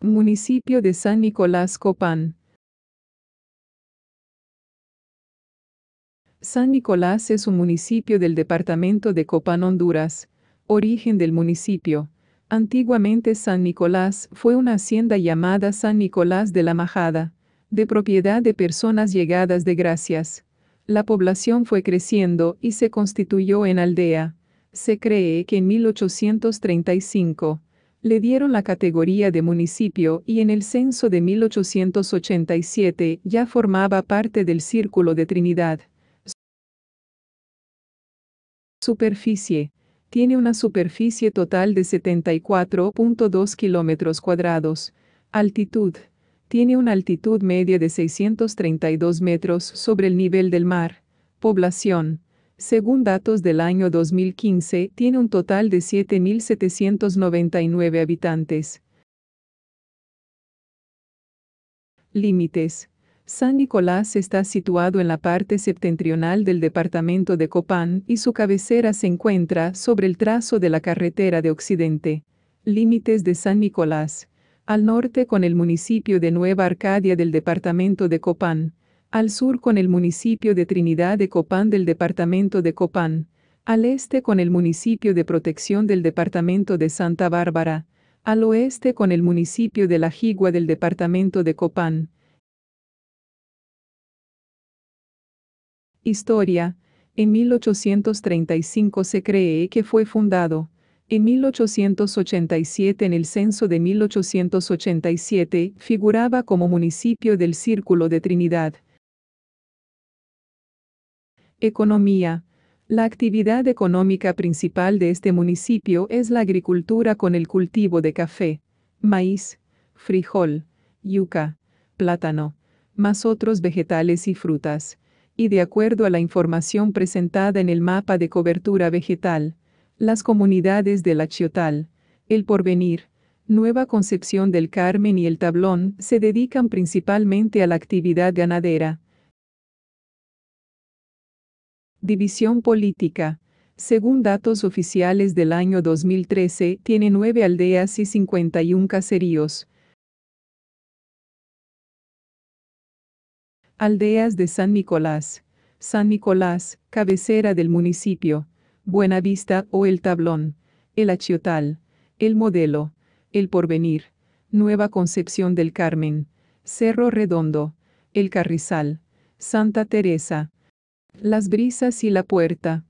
Municipio de San Nicolás Copán. San Nicolás es un municipio del departamento de Copán, Honduras. Origen del municipio. Antiguamente San Nicolás fue una hacienda llamada San Nicolás de la Majada, de propiedad de personas llegadas de gracias. La población fue creciendo y se constituyó en aldea. Se cree que en 1835, le dieron la categoría de municipio y en el censo de 1887 ya formaba parte del Círculo de Trinidad. Superficie. Tiene una superficie total de 74.2 kilómetros cuadrados. Altitud. Tiene una altitud media de 632 metros sobre el nivel del mar. Población según datos del año 2015, tiene un total de 7.799 habitantes. Límites. San Nicolás está situado en la parte septentrional del departamento de Copán y su cabecera se encuentra sobre el trazo de la carretera de Occidente. Límites de San Nicolás. Al norte con el municipio de Nueva Arcadia del departamento de Copán, al sur con el municipio de Trinidad de Copán del departamento de Copán, al este con el municipio de Protección del departamento de Santa Bárbara, al oeste con el municipio de La Jigua del departamento de Copán. Historia. En 1835 se cree que fue fundado. En 1887 en el censo de 1887 figuraba como municipio del Círculo de Trinidad. Economía. La actividad económica principal de este municipio es la agricultura con el cultivo de café, maíz, frijol, yuca, plátano, más otros vegetales y frutas, y de acuerdo a la información presentada en el mapa de cobertura vegetal, las comunidades de la Chiotal, El Porvenir, Nueva Concepción del Carmen y El Tablón se dedican principalmente a la actividad ganadera, División política. Según datos oficiales del año 2013, tiene nueve aldeas y 51 caseríos. Aldeas de San Nicolás. San Nicolás, cabecera del municipio. Buenavista o El Tablón. El Achiotal. El Modelo. El Porvenir. Nueva Concepción del Carmen. Cerro Redondo. El Carrizal. Santa Teresa. Las brisas y la puerta.